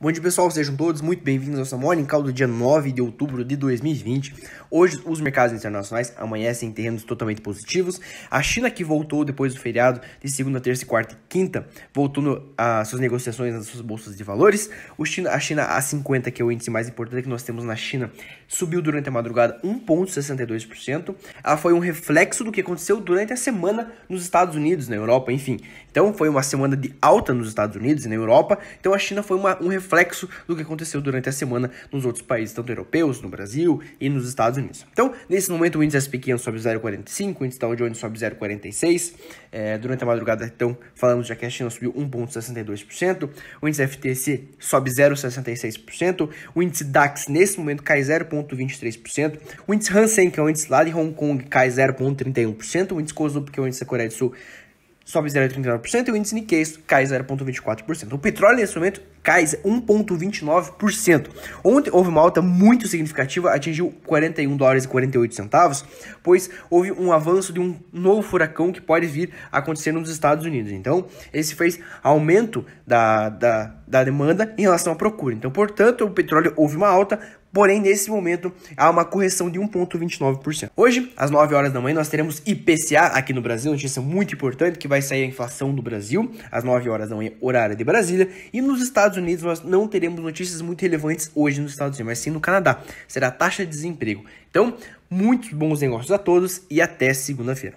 Bom dia pessoal, sejam todos muito bem-vindos ao Samora em Caldo, dia 9 de outubro de 2020. Hoje os mercados internacionais amanhecem em terrenos totalmente positivos. A China que voltou depois do feriado de segunda, terça, quarta e quinta, voltando às suas negociações nas suas bolsas de valores. O China, a China A50, que é o índice mais importante que nós temos na China, subiu durante a madrugada 1,62%. Ela ah, foi um reflexo do que aconteceu durante a semana nos Estados Unidos, na Europa, enfim. Então foi uma semana de alta nos Estados Unidos e na Europa. Então a China foi uma, um reflexo reflexo do que aconteceu durante a semana nos outros países, tanto europeus, no Brasil e nos Estados Unidos. Então, nesse momento, o índice SP 500 sobe 0,45, o índice Dow Jones sobe 0,46. É, durante a madrugada, então, falamos já que a China subiu 1,62%, o índice FTSE sobe 0,66%, o índice DAX, nesse momento, cai 0,23%, o índice Hansen, que é o índice lá de Hong Kong, cai 0,31%, o índice Kozup, que é o índice da Coreia do Sul, sobe 0,39% e o índice Nikkei cai 0,24%. O petróleo nesse momento cai 1,29%. Ontem houve uma alta muito significativa, atingiu 41 dólares e 48 centavos, pois houve um avanço de um novo furacão que pode vir a acontecer nos Estados Unidos. Então, esse fez aumento da, da da demanda em relação à procura. Então, portanto, o petróleo houve uma alta, porém, nesse momento, há uma correção de 1,29%. Hoje, às 9 horas da manhã, nós teremos IPCA aqui no Brasil, notícia muito importante, que vai sair a inflação do Brasil, às 9 horas da manhã, horário de Brasília. E nos Estados Unidos, nós não teremos notícias muito relevantes hoje nos Estados Unidos, mas sim no Canadá. Será a taxa de desemprego. Então, muitos bons negócios a todos e até segunda-feira.